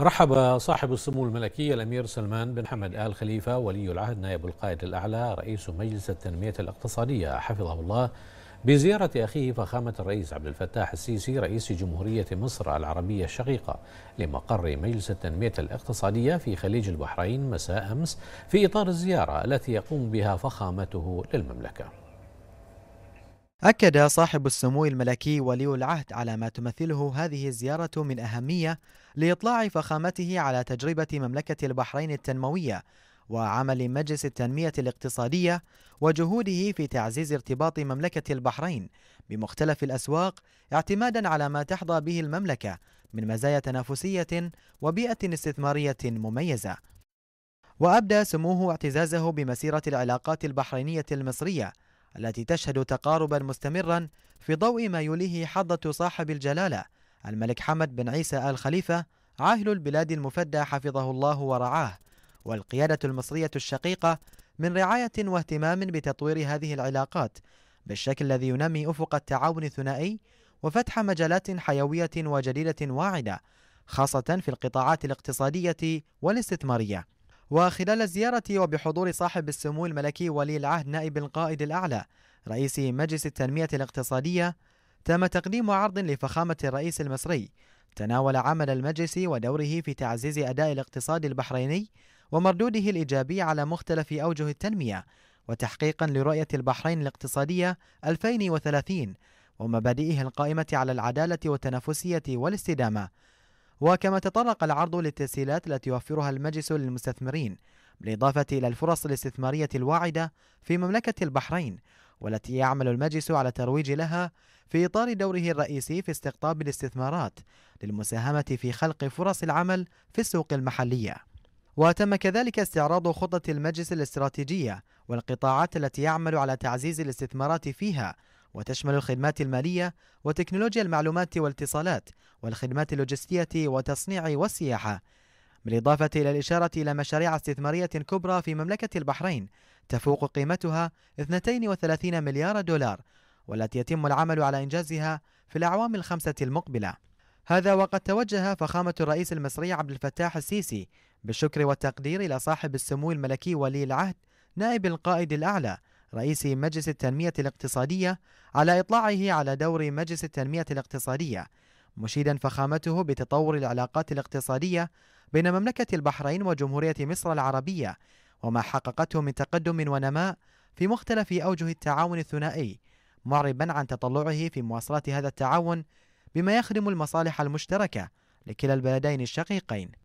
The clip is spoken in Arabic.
رحب صاحب السمو الملكي الامير سلمان بن حمد ال خليفه ولي العهد نائب القائد الاعلى رئيس مجلس التنميه الاقتصاديه حفظه الله بزياره اخيه فخامه الرئيس عبد الفتاح السيسي رئيس جمهوريه مصر العربيه الشقيقه لمقر مجلس التنميه الاقتصاديه في خليج البحرين مساء امس في اطار الزياره التي يقوم بها فخامته للمملكه أكد صاحب السمو الملكي ولي العهد على ما تمثله هذه الزيارة من أهمية لإطلاع فخامته على تجربة مملكة البحرين التنموية وعمل مجلس التنمية الاقتصادية وجهوده في تعزيز ارتباط مملكة البحرين بمختلف الأسواق اعتمادا على ما تحظى به المملكة من مزايا تنافسية وبيئة استثمارية مميزة. وأبدى سموه اعتزازه بمسيرة العلاقات البحرينية المصرية التي تشهد تقاربا مستمرا في ضوء ما يليه حظة صاحب الجلالة الملك حمد بن عيسى آل خليفة عاهل البلاد المفدى حفظه الله ورعاه والقيادة المصرية الشقيقة من رعاية واهتمام بتطوير هذه العلاقات بالشكل الذي ينمي أفق التعاون الثنائي وفتح مجالات حيوية وجديدة واعدة خاصة في القطاعات الاقتصادية والاستثمارية وخلال الزيارة وبحضور صاحب السمو الملكي ولي العهد نائب القائد الأعلى رئيس مجلس التنمية الاقتصادية تم تقديم عرض لفخامة الرئيس المصري تناول عمل المجلس ودوره في تعزيز أداء الاقتصاد البحريني ومردوده الإيجابي على مختلف أوجه التنمية وتحقيقا لرؤية البحرين الاقتصادية 2030 ومبادئه القائمة على العدالة والتنافسية والاستدامة وكما تطرق العرض للتسهيلات التي يوفرها المجلس للمستثمرين بالإضافة إلى الفرص الاستثمارية الواعدة في مملكة البحرين والتي يعمل المجلس على الترويج لها في إطار دوره الرئيسي في استقطاب الاستثمارات للمساهمة في خلق فرص العمل في السوق المحلية وتم كذلك استعراض خطة المجلس الاستراتيجية والقطاعات التي يعمل على تعزيز الاستثمارات فيها وتشمل الخدمات المالية وتكنولوجيا المعلومات والاتصالات والخدمات اللوجستية وتصنيع والسياحة بالإضافة إلى الإشارة إلى مشاريع استثمارية كبرى في مملكة البحرين تفوق قيمتها 32 مليار دولار والتي يتم العمل على إنجازها في الأعوام الخمسة المقبلة هذا وقد توجه فخامة الرئيس المصري عبد الفتاح السيسي بالشكر والتقدير إلى صاحب السمو الملكي ولي العهد نائب القائد الأعلى رئيس مجلس التنمية الاقتصادية على إطلاعه على دور مجلس التنمية الاقتصادية مشيدا فخامته بتطور العلاقات الاقتصادية بين مملكة البحرين وجمهورية مصر العربية وما حققته من تقدم ونماء في مختلف أوجه التعاون الثنائي معربا عن تطلعه في مواصلة هذا التعاون بما يخدم المصالح المشتركة لكلا البلدين الشقيقين